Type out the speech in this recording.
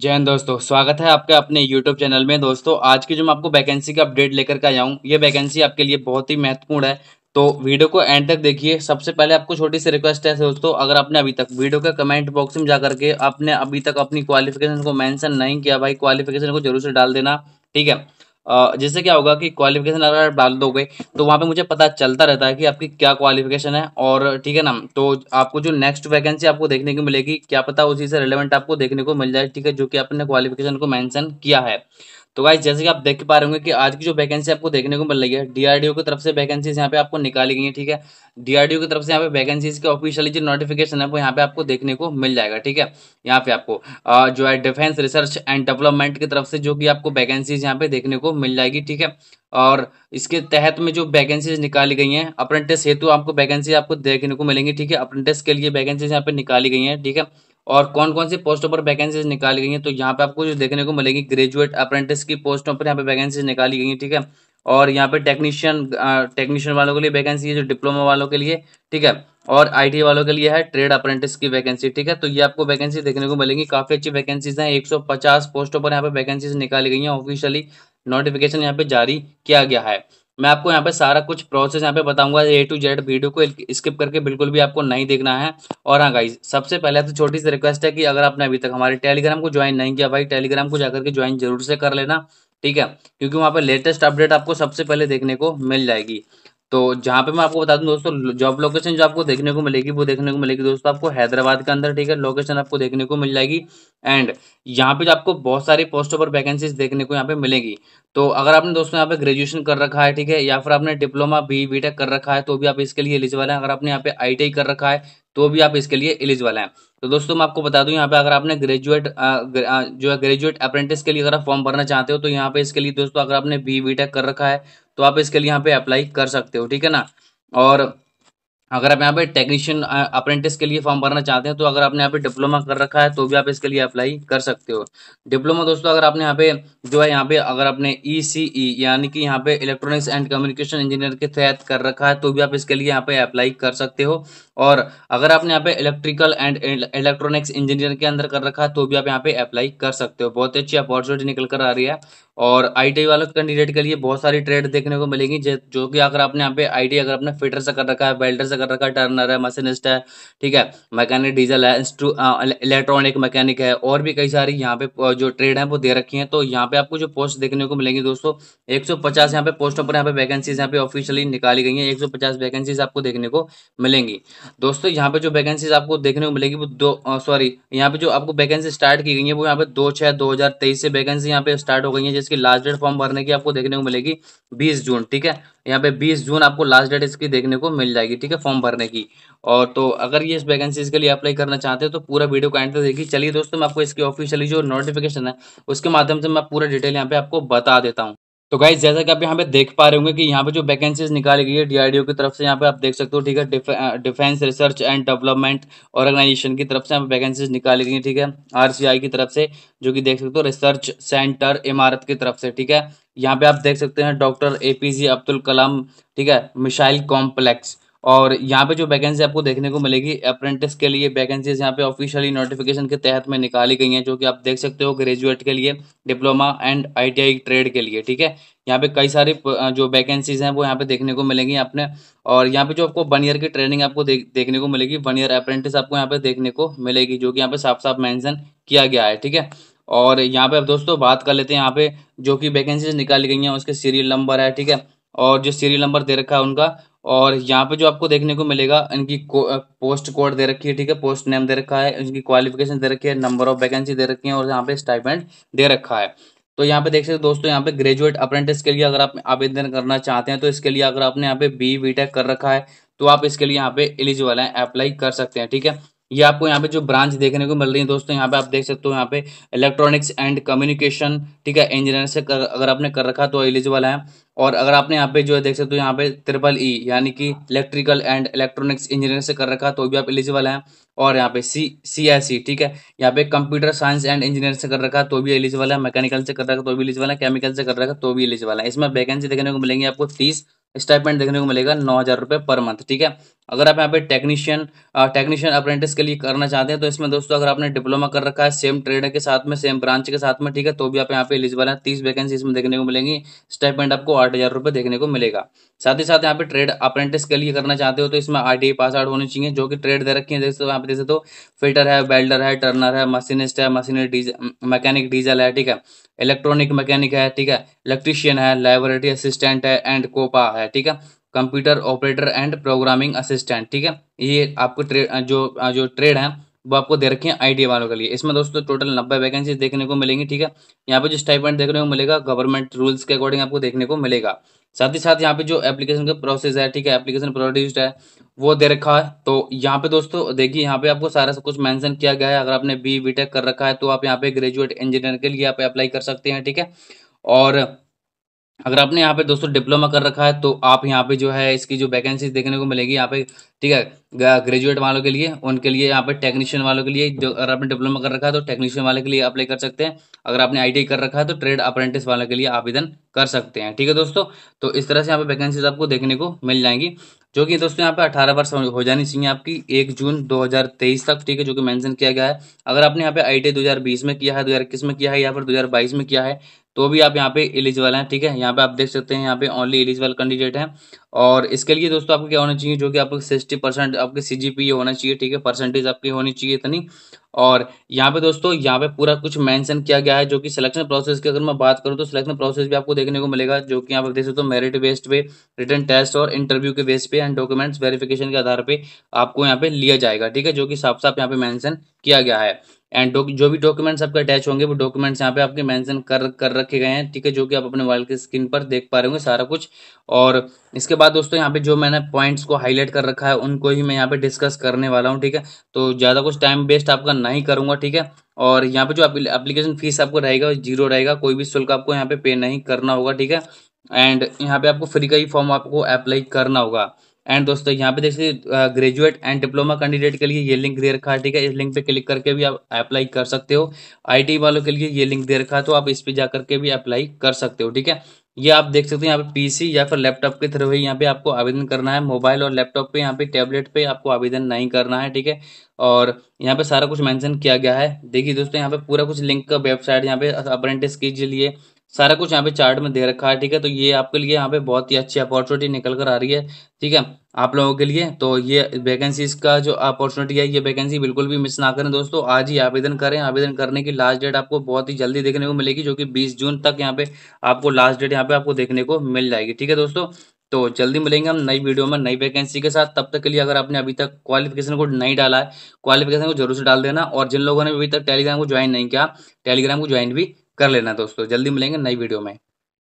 जैन दोस्तों स्वागत है आपके अपने YouTube चैनल में दोस्तों आज की जो मैं आपको वैकेंसी का अपडेट लेकर के आया हूँ ये वैकेंसी आपके लिए बहुत ही महत्वपूर्ण है तो वीडियो को एंड तक देखिए सबसे पहले आपको छोटी सी रिक्वेस्ट है दोस्तों अगर आपने अभी तक वीडियो के कमेंट बॉक्स में जाकर के आपने अभी तक अपनी क्वालिफिकेशन को मैंशन नहीं किया भाई क्वालिफिकेशन को जरूर से डाल देना ठीक है जिससे क्या होगा कि क्वालिफिकेशन अगर डाल दोगे तो वहाँ पे मुझे पता चलता रहता है कि आपकी क्या क्वालिफिकेशन है और ठीक है ना तो आपको जो नेक्स्ट वैकेंसी आपको देखने को मिलेगी क्या पता उसी से रिलेवेंट आपको देखने को मिल जाए ठीक है जो कि आपने क्वालिफिकेशन को मैंशन किया है तो गाइज जैसे कि आप देख पा रहे होंगे कि आज की जो वैकेंसी आपको देखने को मिल रही है डीआरडीओ की तरफ से वैकेंसीज यहाँ पे आपको निकाली गई है ठीक है डीआरडीओ की तरफ से यहाँ पे वैकेंसीज के ऑफिशियली जो नोटिफिकेशन है वो यहाँ पे आपको देखने को मिल जाएगा ठीक है यहाँ पे आपको जो है डिफेंस रिसर्च एंड डेवलपमेंट की तरफ से जो कि आपको वैकेंसीज यहाँ पे देखने को मिल जाएगी ठीक है और इसके तहत में जो वैकेंसीज निकाली गई हैं अप्रेंटिस हेतु आपको वैकेंसी आपको देखने को मिलेंगी ठीक है अप्रेंटिस के लिए वैकेंसीज यहाँ पे निकाली गई हैं ठीक है और कौन कौन सी पोस्टों पर वैकेंसीज निकाली गई हैं तो यहाँ पे आपको जो देखने को मिलेगी ग्रेजुएट अप्रेंटिस की पोस्टों पर यहाँ पे वैकेंसीज निकाली गई हैं ठीक है और यहाँ पे टेक्नीशियन टेक्नीशियन वालों के लिए वैकेंसी है जो डिप्लोमा वालों के लिए ठीक है और आई वालों के लिए है ट्रेड अप्रेंटिस की वैकेंसी ठीक है तो ये आपको वैकेंसी देखने को मिलेंगी काफी अच्छी वैकेंसीज हैं एक पोस्टों पर यहाँ पे वैकेंसीज निकाली गई हैं ऑफिशियली नोटिफिकेशन यहाँ पे जारी किया गया है मैं आपको यहाँ पे सारा कुछ प्रोसेस यहाँ पे बताऊंगा ए टू जेड वीडियो को स्किप करके बिल्कुल भी आपको नहीं देखना है और हाँ गाइज सबसे पहले तो छोटी सी रिक्वेस्ट है कि अगर आपने अभी तक हमारे टेलीग्राम को ज्वाइन नहीं किया भाई टेलीग्राम को जाकर के ज्वाइन जरूर से कर लेना ठीक है क्योंकि वहाँ पर लेटेस्ट अपडेट आपको सबसे पहले देखने को मिल जाएगी तो जहाँ पे मैं आपको बता दूँ दोस्तों जॉब लोकेशन जो आपको देखने को मिलेगी वो देखने को मिलेगी दोस्तों आपको हैदराबाद के अंदर ठीक है लोकेशन आपको देखने को मिल जाएगी एंड यहाँ पे आपको बहुत सारी पोस्टों पर वैकेंसीज देखने को यहाँ पे मिलेगी तो अगर आपने दोस्तों यहाँ पे ग्रेजुएशन कर रखा है ठीक है या फिर आपने डिप्लोमा बी बी कर रखा है तो भी आप इसके लिए एलिजिबल है अगर आपने यहाँ पे आई कर रखा है तो भी आप इसके लिए एलिजिबल हैं तो दोस्तों मैं आपको बता दूं यहाँ पे अगर आपने ग्रेजुएट जो है ग्रेजुएट अप्रेंटिस के लिए अगर आप फॉर्म भरना चाहते हो तो यहाँ पे इसके लिए दोस्तों अगर आपने बी बी टेक कर रखा है तो आप इसके लिए यहाँ पे अप्लाई कर सकते हो ठीक है ना और अगर आप यहाँ पे टेक्नीशियन अप्रेंटिस के लिए फॉर्म भरना चाहते हैं तो अगर आपने यहाँ पे डिप्लोमा कर रखा है तो भी आप इसके लिए अप्लाई कर सकते हो डिप्लोमा दोस्तों अगर आपने यहाँ पे जो है यहाँ पे अगर आपने ई सी ई यानी कि यहाँ पे इलेक्ट्रॉनिक्स एंड कम्युनिकेशन इंजीनियर के तहत कर रखा है तो भी आप इसके लिए यहाँ पे अप्लाई कर सकते हो और अगर आपने यहाँ पे इलेक्ट्रिकल एंड इलेक्ट्रॉनिक्स इंजीनियर के अंदर कर रखा है तो भी आप यहाँ पे अप्लाई कर सकते हो बहुत अच्छी अपॉर्चुनिटी निकल कर आ रही है और आई वाले कैंडिडेट के लिए बहुत सारी ट्रेड देखने को मिलेगी जो कि अगर आपने यहाँ पे आई अगर आपने फिटर से कर रखा है वेल्डर से कर रखा है टर्नर है मशीनिस्ट है ठीक है मैकेनिक डीजल है इलेक्ट्रॉनिक मैकेनिक है और भी कई सारी यहाँ पे जो ट्रेड है वो दे रखी है तो यहाँ पे आपको जो पोस्ट देखने को मिलेंगी दोस्तों एक सौ पचास यहाँ पे पोस्टों पर यहाँ पे वैकेंसीज यहाँ पे ऑफिशियली निकाली गई है एक सौ पचास वैकेंसीज आपको देखने को मिलेंगी दोस्तों यहाँ पे जो वैकेंसीज आपको देखने को मिलेगी वो दो सॉरी यहाँ पे जो आपको वैकेंसी स्टार्ट की गई है वो यहाँ पे दो छः दो हजार तेईस से वैकेंसी यहाँ पे स्टार्ट हो गई है जिसकी लास्ट डेट फॉर्म भरने की आपको देखने को मिलेगी बीस जून ठीक है यहाँ पे बीस जून आपको लास्ट डेट इसकी देखने को मिल जाएगी ठीक है फॉर्म भरने की और तो अगर ये इस वैकेंसीज के लिए अप्लाई करना चाहते हो तो पूरा वीडियो का एंड देखिए चलिए दोस्तों मैं आपको इसकी ऑफिशियली जो नोटिफिकेशन है उसके माध्यम से मैं पूरा डिटेल यहाँ पे आपको बता देता हूँ तो गाइज जैसा कि आप यहाँ पे देख पा रहे होंगे कि यहाँ पे जो वैकेंसीज निकाली गई है डीआरडीओ की तरफ से यहाँ पे आप देख सकते हो ठीक है defence research and development organisation की तरफ से यहाँ पे वैकेंसीज निकाली गई ठीक है आरसीआई की तरफ से जो कि देख सकते हो रिसर्च सेंटर इमारत की तरफ से ठीक है यहाँ पे आप देख सकते हैं doctor A P Abdul Kalam ठीक है मिसाइल कॉम्प्लेक्स और यहाँ पे जो वैकेंसी आपको देखने को मिलेगी अप्रेंटिस के लिए वैकेंसीज यहाँ पे ऑफिशियली नोटिफिकेशन के तहत में निकाली गई हैं जो कि आप देख सकते हो ग्रेजुएट के लिए डिप्लोमा एंड आईटीआई ट्रेड के लिए ठीक है यहाँ पे कई सारी जो वैकेंसीज हैं वो यहाँ पे देखने को मिलेंगी आपने और यहाँ पे जो आपको वन ईयर की ट्रेनिंग आपको देखने को मिलेगी वन ईयर अप्रेंटिस आपको यहाँ पे देखने को मिलेगी जो कि यहाँ पे साफ साफ मैंशन किया गया है ठीक है और यहाँ पे अब दोस्तों बात कर लेते हैं यहाँ पे जो कि वैकेंसीज निकाली गई हैं उसके सीरियल नंबर है ठीक है और जो सीरियल नंबर दे रखा है उनका और यहाँ पे जो आपको देखने को मिलेगा इनकी को, पोस्ट कोड दे रखी है ठीक है पोस्ट नेम दे रखा है इनकी क्वालिफिकेशन दे रखी है नंबर ऑफ वैकेंसी दे रखी है और यहाँ पे स्टाइपेंट दे रखा है तो यहाँ पे देख सकते हो दोस्तों यहाँ पे ग्रेजुएट अप्रेंटिस के लिए अगर आप आवेदन करना चाहते हैं तो इसके लिए अगर आपने यहाँ पे बी वी कर रखा है तो आप इसके लिए यहाँ पे एलिजिबल हैं अप्लाई कर सकते हैं ठीक है ये आपको यहाँ पे जो ब्रांच देखने को मिल रही है दोस्तों यहाँ पे आप देख सकते हो यहाँ पे इलेक्ट्रॉनिक्स एंड कम्युनिकेशन ठीक है इंजीनियर से कर, अगर आपने कर रखा तो एलिजिबल है और अगर आपने यहाँ पे जो है देख सकते हो यहाँ पे ट्रिपल ई e, यानी कि इलेक्ट्रिकल एंड इलेक्ट्रॉनिक्स इंजीनियर से कर रखा तो भी आप एलिजिबल हैं और यहाँ पे सी सी सी ठीक है यहाँ पे कंप्यूटर साइंस एंड इंजीनियर से कर रखा तो भी एलिजिबल है मैकेनिकल से कर रखा तो भी एलिजिबल है केमिकल से कर रखा तो भी एलिजिबल है इसमें वैकेंसी देखने को मिलेंगी आपको तीस स्टाइपमेंट देखने को मिलेगा नौ हज़ार रुपये पर मंथ ठीक है अगर आप यहाँ पे टेक्नीशियन टेक्नीशियन अप्रेंटिस के लिए करना चाहते हैं तो इसमें दोस्तों अगर आपने डिप्लोमा कर रखा है सेम ट्रेड के साथ में सेम ब्रांच के साथ में ठीक है तो भी आप यहाँ पे एलिजिबल हैं तीस वैकेंसी इसमें देखने को मिलेंगी स्टाइपमेंट आपको आठ हज़ार रुपये देखने को मिलेगा साथ ही साथ यहाँ पे ट्रेड अप्रेंटिस के लिए करना चाहते हो तो इसमें आर टी पास आउट होने चाहिए जो कि ट्रेड दे रखी है जैसे यहाँ पे जैसे तो फिल्टर है वेल्डर है टर्नर है मशीनिस्ट है मशीन मैकेनिक डीजल है ठीक है इलेक्ट्रॉनिक मैकेनिक है ठीक है इलेक्ट्रीशियन है लाइब्रेरी असिस्टेंट है एंड कोपा है है ठीक है computer operator and programming assistant ठीक है ये आपको ट्रेड जो जो ट्रेड है वो आपको दे रखी है आईटी वालों के लिए इसमें दोस्तों टोटल नब्बे वैकेंसी देखने को मिलेंगी ठीक है यहाँ पे जो स्टाइपमेंट देखने को मिलेगा गवर्नमेंट रूल्स के अकॉर्डिंग आपको देखने को मिलेगा साथ ही साथ यहाँ पे जो एप्लीकेशन का प्रोसेस है ठीक है एप्लीकेशन प्रोड्यूस्ड है वो दे रखा है तो यहाँ पे दोस्तों देखिए यहाँ पे आपको सारा सब कुछ मेंशन किया गया है अगर आपने बी बी कर रखा है तो आप यहाँ पे ग्रेजुएट इंजीनियर के लिए आप अप्लाई कर सकते हैं ठीक है और अगर आपने यहाँ पे दोस्तों डिप्लोमा कर रखा है तो आप यहाँ पे जो है इसकी जो वैकेंसी देखने को मिलेगी यहाँ पे ठीक है ग्रेजुएट वालों के लिए उनके लिए यहाँ पे टेक्नीशियन वालों के लिए जो अगर आपने डिप्लोमा कर रखा है तो टेक्नीशियन वाले के लिए अप्लाई कर सकते हैं अगर आपने आई कर रखा है तो ट्रेड अप्रेंटिस वालों के लिए आवेदन कर सकते हैं ठीक है दोस्तों तो इस तरह से यहाँ पे वैकेंसीज आपको देखने को मिल जाएंगी जो कि दोस्तों यहाँ पे अठारह वर्ष हो जानी चाहिए आपकी एक जून दो तक ठीक है जो कि मैंशन किया गया है अगर आपने यहाँ पे आई टी में किया है दो में किया है या फिर दो में किया है तो भी आप यहाँ पे एलिजिबल हैं ठीक है यहाँ पे आप देख सकते हैं यहाँ पे ओनली एलिजिबल कैंडिडेट हैं और इसके लिए दोस्तों आपको क्या होना चाहिए जो कि आपको सिक्सटी परसेंट आपके सी e होना चाहिए ठीक है परसेंटेज आपकी होनी चाहिए इतनी और यहाँ पे दोस्तों यहाँ पे पूरा कुछ मेंशन किया गया है जो कि सिलेक्शन प्रोसेस की अगर मैं बात करूँ तो सिलेक्शन प्रोसेस भी आपको देखने को मिलेगा जो कि यहाँ पे देख सकते हो मेरिट बेस्ड पे रिटर्न टेस्ट और इंटरव्यू के बेस पे एंड डॉक्यूमेंट्स वेरिफिकेशन के आधार पे आपको यहाँ पे लिया जाएगा ठीक है जो कि साफ साफ यहाँ पे मैंशन किया गया है एंड जो भी डॉक्यूमेंट्स आपके अटैच होंगे वो डॉक्यूमेंट्स यहाँ पे आपके मेंशन कर कर रखे गए हैं ठीक है जो कि आप अपने मोबाइल की स्क्रीन पर देख पा रहे होंगे सारा कुछ और इसके बाद दोस्तों यहाँ पे जो मैंने पॉइंट्स को हाईलाइट कर रखा है उनको ही मैं यहाँ पे डिस्कस करने वाला हूँ ठीक है तो ज़्यादा कुछ टाइम वेस्ट आपका नहीं करूँगा ठीक है और यहाँ पे जो एप्लीकेशन फीस आपको रहेगा जीरो रहेगा कोई भी शुल्क आपको यहाँ पे पे नहीं करना होगा ठीक है एंड यहाँ पे आपको फ्री का ही फॉर्म आपको अप्लाई करना होगा एंड दोस्तों यहाँ पे सकते ग्रेजुएट एंड डिप्लोमा कैंडिडेट के लिए ये लिंक दे रखा है ठीक है इस लिंक पे क्लिक करके भी आप अप्लाई कर सकते हो आई वालों के लिए ये लिंक दे रखा है तो आप इस पे जा करके भी अप्लाई कर सकते हो ठीक है ये आप देख सकते हो यहाँ पे पीसी या फिर लैपटॉप के थ्रू ही यहाँ पे आपको आवेदन करना है मोबाइल और लैपटॉप पे यहाँ पे टैबलेट पे आपको आवेदन नहीं करना है ठीक है और यहाँ पे सारा कुछ मेंशन किया गया है देखिए दोस्तों यहाँ पे पूरा कुछ लिंक का वेबसाइट यहाँ पे अप्रेंटिस के लिए सारा कुछ यहाँ पे चार्ट में दे रखा है ठीक है तो ये आपके लिए यहाँ पे बहुत ही अच्छी अपॉर्चुनिटी निकल कर आ रही है ठीक है आप लोगों के लिए तो ये वैकेंसीज का जो अपॉर्चुनिटी है ये वैकेंसी बिल्कुल भी मिस ना करें दोस्तों आज ही आवेदन करें आवेदन करने की लास्ट डेट आपको बहुत ही जल्दी देखने को मिलेगी जो कि बीस जून तक यहाँ पे आपको लास्ट डेट यहाँ पे आपको देखने को मिल जाएगी ठीक है दोस्तों तो जल्दी मिलेंगे हम नई वीडियो में नई वैकेंसी के साथ तब तक के लिए अगर आपने अभी तक क्वालिफिकेशन को नहीं डाला है क्वालिफिकेशन को जरूर से डाल देना और जिन लोगों ने अभी तक टेलीग्राम को ज्वाइन नहीं किया टेलीग्राम को ज्वाइन भी कर लेना दोस्तों जल्दी मिलेंगे नई वीडियो में